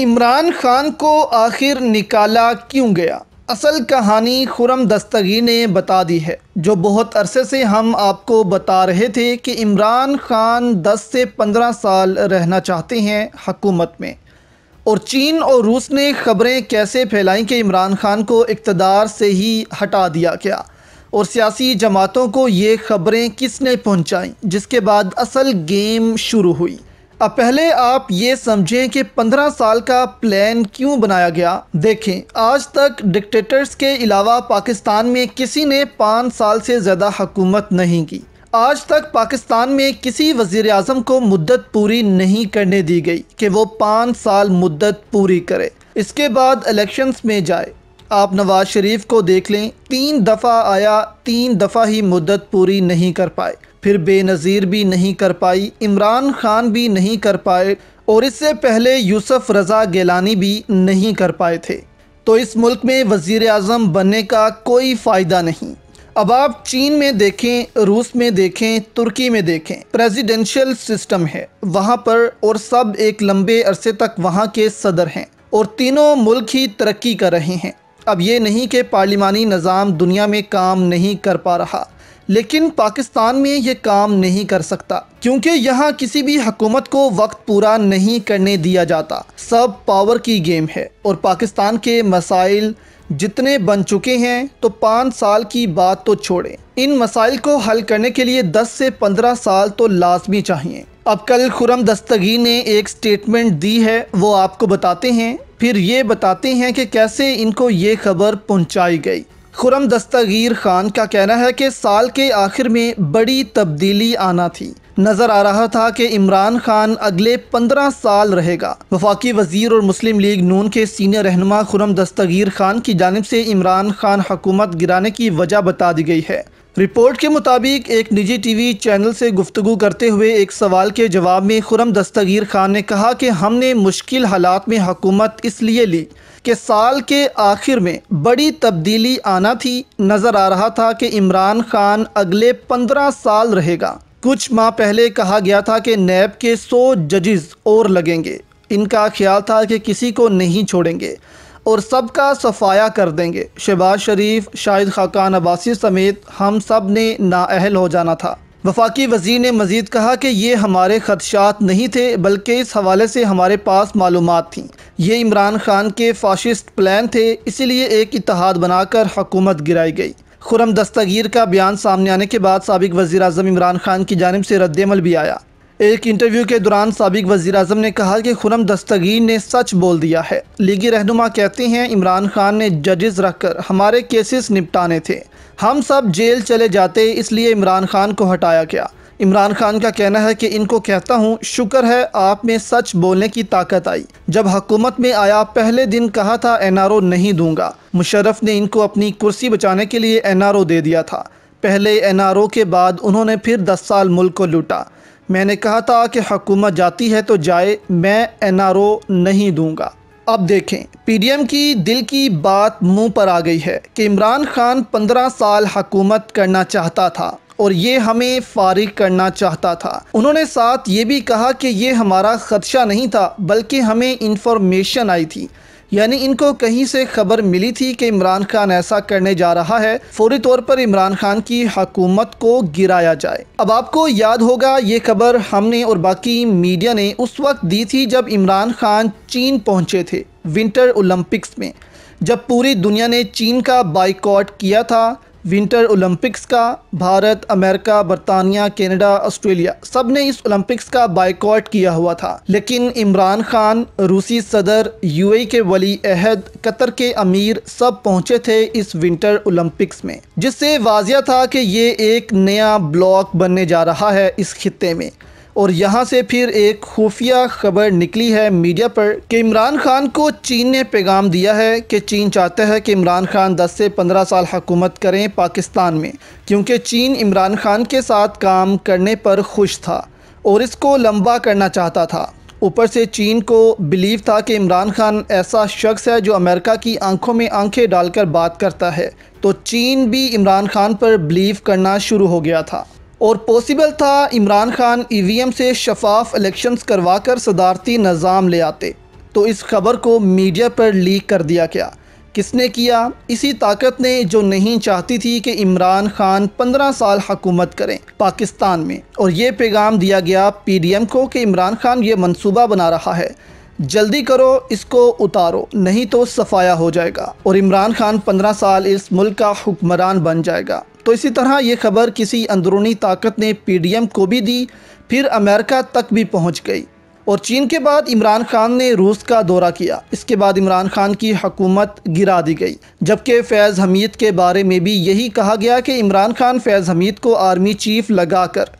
इमरान खान को आखिर निकाला क्यों गया असल कहानी खुरम दस्तगी ने बता दी है जो बहुत अरसे से हम आपको बता रहे थे कि इमरान खान 10 से 15 साल रहना चाहते हैं हकूमत में और चीन और रूस ने खबरें कैसे फैलाई कि इमरान खान को इकतदार से ही हटा दिया गया और सियासी जमातों को ये खबरें किसने पहुंचाई जिसके बाद असल गेम शुरू हुई अब पहले आप ये समझें कि 15 साल का प्लान क्यों बनाया गया देखें आज तक डिक्टेटर्स के अलावा पाकिस्तान में किसी ने पाँच साल से ज़्यादा हकूमत नहीं की आज तक पाकिस्तान में किसी वजीर अजम को मुद्दत पूरी नहीं करने दी गई कि वो पाँच साल मुद्दत पूरी करे इसके बाद इलेक्शंस में जाए आप नवाज शरीफ को देख लें तीन दफ़ा आया तीन दफ़ा ही मुद्दत पूरी नहीं कर पाए फिर बेनज़ीर भी नहीं कर पाई इमरान खान भी नहीं कर पाए और इससे पहले यूसुफ रज़ा गेलानी भी नहीं कर पाए थे तो इस मुल्क में वज़ी अजम बनने का कोई फ़ायदा नहीं अब आप चीन में देखें रूस में देखें तुर्की में देखें प्रेसिडेंशियल सिस्टम है वहाँ पर और सब एक लंबे अरसे तक वहाँ के सदर हैं और तीनों मुल्क ही तरक्की कर रहे हैं अब ये नहीं कि पार्लिमानी निज़ाम दुनिया में काम नहीं कर पा रहा लेकिन पाकिस्तान में ये काम नहीं कर सकता क्योंकि यहाँ किसी भी हकूमत को वक्त पूरा नहीं करने दिया जाता सब पावर की गेम है और पाकिस्तान के मसाइल जितने बन चुके हैं तो पाँच साल की बात तो छोड़ें इन मसाइल को हल करने के लिए दस से पंद्रह साल तो लाजमी चाहिए अब कल खुरम दस्तगी ने एक स्टेटमेंट दी है वो आपको बताते हैं फिर ये बताते हैं कि कैसे इनको ये खबर पहुंचाई गई खुरम दस्तगीर खान का कहना है कि साल के आखिर में बड़ी तब्दीली आना थी नज़र आ रहा था कि इमरान खान अगले पंद्रह साल रहेगा वफाकी वजीर और मुस्लिम लीग नून के सीनियर रहनमा खुरम दस्तगीर खान की जानब से इमरान खान हुकूमत गिराने की वजह बता दी गई है रिपोर्ट के मुताबिक एक निजी टीवी चैनल से गुफ्तु करते हुए एक सवाल के जवाब में खुरम दस्तगीर खान ने कहा कि हमने मुश्किल हालात में हकूमत इसलिए ली कि साल के आखिर में बड़ी तब्दीली आना थी नज़र आ रहा था कि इमरान खान अगले पंद्रह साल रहेगा कुछ माह पहले कहा गया था कि नैब के सौ जजेज़ और लगेंगे इनका ख्याल था कि किसी को नहीं छोड़ेंगे और सबका सफाया कर देंगे शहबाज शरीफ शाहिद खाकान अब्बासी समेत हम सब ने नाअहल हो जाना था वफाकी वजीर ने मजीद कहा कि ये हमारे खदशात नहीं थे बल्कि इस हवाले से हमारे पास मालूम थीं ये इमरान खान के फाशिस्ट प्लान थे इसीलिए एक इतिहाद बनाकर हकूमत गिराई गई खुरम दस्तगीर का बयान सामने आने के बाद सबक वज़ी अजम इमरान खान की जानब से रद्दमल भी आया एक इंटरव्यू के दौरान सबक वजी अजम ने कहा कि खुरम दस्तगीर ने सच बोल दिया है लीगी रहनुमा कहते हैं इमरान खान ने जजेस रखकर हमारे केसेस निपटाने थे हम सब जेल चले जाते इसलिए इमरान खान को हटाया गया इमरान खान का कहना है कि इनको कहता हूँ शुक्र है आप में सच बोलने की ताकत आई जब हकूमत में आया पहले दिन कहा था एन आर ओ नहीं दूंगा मुशर्रफ ने इनको अपनी कुर्सी बचाने के लिए एन आर ओ दे दिया था पहले एन आर ओ के बाद उन्होंने फिर दस साल मुल्क को लूटा मैंने कहा था कि हकूमत जाती है तो जाए मैं एन आर ओ नहीं दूँगा अब देखें पीडीएम की दिल की बात मुंह पर आ गई है कि इमरान खान पंद्रह साल हकूमत करना चाहता था और ये हमें फारिग करना चाहता था उन्होंने साथ ये भी कहा कि ये हमारा खदशा नहीं था बल्कि हमें इंफॉर्मेशन आई थी यानी इनको कहीं से खबर मिली थी कि इमरान खान ऐसा करने जा रहा है फौरी तौर पर इमरान खान की हकूमत को गिराया जाए अब आपको याद होगा ये खबर हमने और बाकी मीडिया ने उस वक्त दी थी जब इमरान खान चीन पहुंचे थे विंटर ओलंपिक्स में जब पूरी दुनिया ने चीन का बाइकआउट किया था विंटर ओलंपिक्स का भारत अमेरिका बरतानिया कनाडा ऑस्ट्रेलिया सब ने इस ओलंपिक्स का बाइकआउट किया हुआ था लेकिन इमरान खान रूसी सदर यूएई के वली अहद कतर के अमीर सब पहुंचे थे इस विंटर ओलंपिक्स में जिससे वाजिया था कि ये एक नया ब्लॉक बनने जा रहा है इस खत्े में और यहाँ से फिर एक खुफिया खबर निकली है मीडिया पर कि इमरान खान को चीन ने पैगाम दिया है कि चीन चाहता है कि इमरान खान 10 से 15 साल हकूमत करें पाकिस्तान में क्योंकि चीन इमरान खान के साथ काम करने पर खुश था और इसको लंबा करना चाहता था ऊपर से चीन को बिलीव था कि इमरान खान ऐसा शख्स है जो अमेरिका की आंखों में आंखें डालकर बात करता है तो चीन भी इमरान खान पर बिलीव करना शुरू हो गया था और पॉसिबल था इमरान खान ई e से शफाफ इलेक्शंस कर सदारती निज़ाम ले आते तो इस खबर को मीडिया पर लीक कर दिया गया किसने किया इसी ताकत ने जो नहीं चाहती थी कि इमरान खान पंद्रह साल हकूमत करें पाकिस्तान में और ये पैगाम दिया गया पी डी एम को कि इमरान खान ये मनसूबा बना रहा है जल्दी करो इसको उतारो नहीं तो सफाया हो जाएगा और इमरान खान पंद्रह साल इस मुल्क का हुक्मरान बन जाएगा तो इसी तरह ये खबर किसी अंदरूनी ताकत ने पी को भी दी फिर अमेरिका तक भी पहुँच गई और चीन के बाद इमरान खान ने रूस का दौरा किया इसके बाद इमरान खान की हकूमत गिरा दी गई जबकि फैज़ हमीद के बारे में भी यही कहा गया कि इमरान खान फैज़ हमीद को आर्मी चीफ लगाकर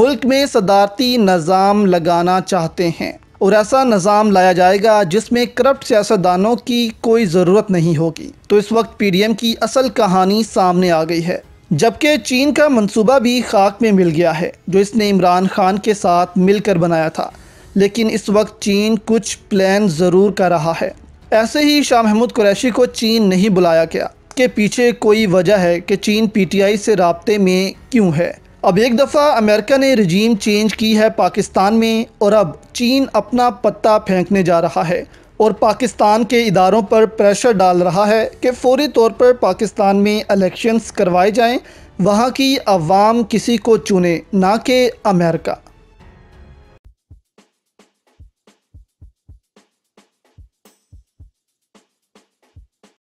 मुल्क में सदारती निज़ाम लगाना चाहते हैं और ऐसा निज़ाम लाया जाएगा जिसमें करप्ट सियासतदानों की कोई ज़रूरत नहीं होगी तो इस वक्त पी डी एम की असल कहानी सामने आ गई है जबकि चीन का मंसूबा भी खाक में मिल गया है जो इसने इमरान खान के साथ मिलकर बनाया था लेकिन इस वक्त चीन कुछ प्लान ज़रूर कर रहा है ऐसे ही शाह महमूद कुरैशी को चीन नहीं बुलाया गया के पीछे कोई वजह है कि चीन पीटीआई से रबते में क्यों है अब एक दफ़ा अमेरिका ने रजीम चेंज की है पाकिस्तान में और अब चीन अपना पत्ता फेंकने जा रहा है और पाकिस्तान के इदारों पर प्रेशर डाल रहा है कि फौरी तौर पर पाकिस्तान में इलेक्शंस करवाए जाएं वहाँ की आवाम किसी को चुने ना कि अमेरिका